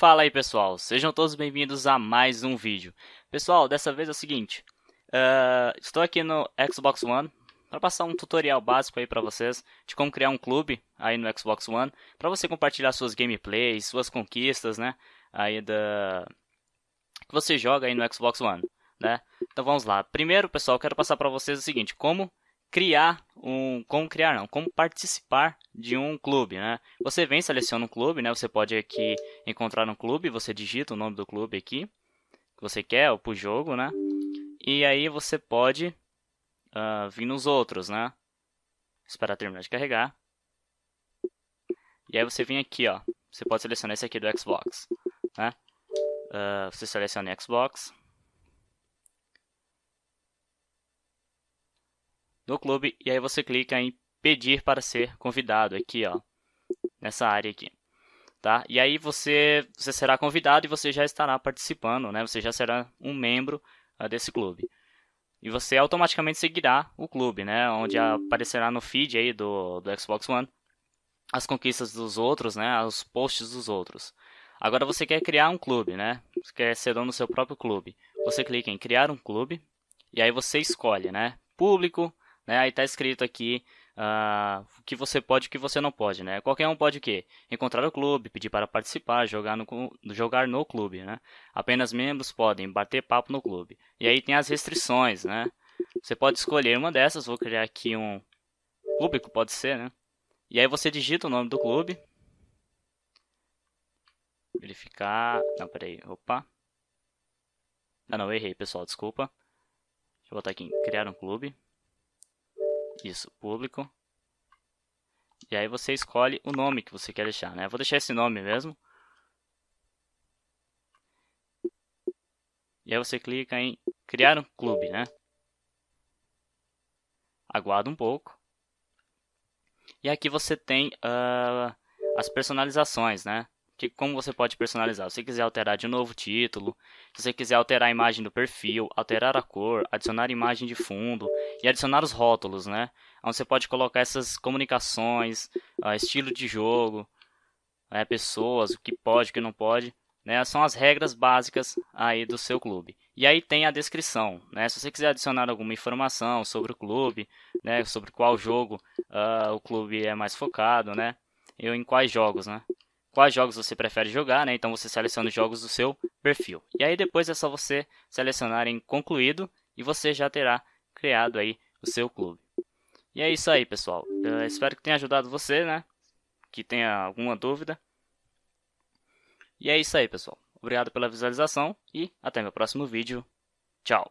Fala aí pessoal, sejam todos bem-vindos a mais um vídeo. Pessoal, dessa vez é o seguinte, uh, estou aqui no Xbox One para passar um tutorial básico aí para vocês de como criar um clube aí no Xbox One para você compartilhar suas gameplays, suas conquistas, né, aí da que você joga aí no Xbox One, né? Então vamos lá. Primeiro, pessoal, quero passar para vocês o seguinte, como criar um como criar não, como participar de um clube, né? Você vem seleciona um clube, né? Você pode aqui encontrar um clube, você digita o nome do clube aqui que você quer, ou pro jogo, né? E aí você pode uh, vir nos outros, né? Esperar terminar de carregar. E aí você vem aqui, ó. Você pode selecionar esse aqui do Xbox, né? Uh, você seleciona Xbox, no clube e aí você clica em pedir para ser convidado aqui, ó, nessa área aqui. Tá? E aí você, você será convidado e você já estará participando, né? Você já será um membro uh, desse clube. E você automaticamente seguirá o clube, né? Onde aparecerá no feed aí do, do Xbox One as conquistas dos outros, né? Os posts dos outros. Agora você quer criar um clube, né? Você quer ser dono do seu próprio clube. Você clica em criar um clube e aí você escolhe, né? Público, né? Aí está escrito aqui ah, o que você pode e o que você não pode, né? Qualquer um pode o quê? Encontrar o clube, pedir para participar, jogar no, jogar no clube, né? Apenas membros podem bater papo no clube. E aí tem as restrições, né? Você pode escolher uma dessas, vou criar aqui um público, pode ser, né? E aí você digita o nome do clube. Verificar... Não, peraí, opa. Ah não, errei, pessoal, desculpa. Deixa eu botar aqui, criar um clube. Isso, público. E aí você escolhe o nome que você quer deixar, né? Eu vou deixar esse nome mesmo. E aí você clica em criar um clube, né? Aguarda um pouco. E aqui você tem uh, as personalizações, né? que como você pode personalizar. Se você quiser alterar de novo o título, se você quiser alterar a imagem do perfil, alterar a cor, adicionar imagem de fundo e adicionar os rótulos, né? Onde você pode colocar essas comunicações, ah, estilo de jogo, né? pessoas, o que pode, o que não pode. Né, são as regras básicas aí do seu clube. E aí tem a descrição, né? Se você quiser adicionar alguma informação sobre o clube, né? Sobre qual jogo uh, o clube é mais focado, né? Eu em quais jogos, né? quais jogos você prefere jogar, né? Então você seleciona os jogos do seu perfil. E aí depois é só você selecionar em concluído e você já terá criado aí o seu clube. E é isso aí, pessoal. Eu espero que tenha ajudado você, né? Que tenha alguma dúvida. E é isso aí, pessoal. Obrigado pela visualização e até meu próximo vídeo. Tchau!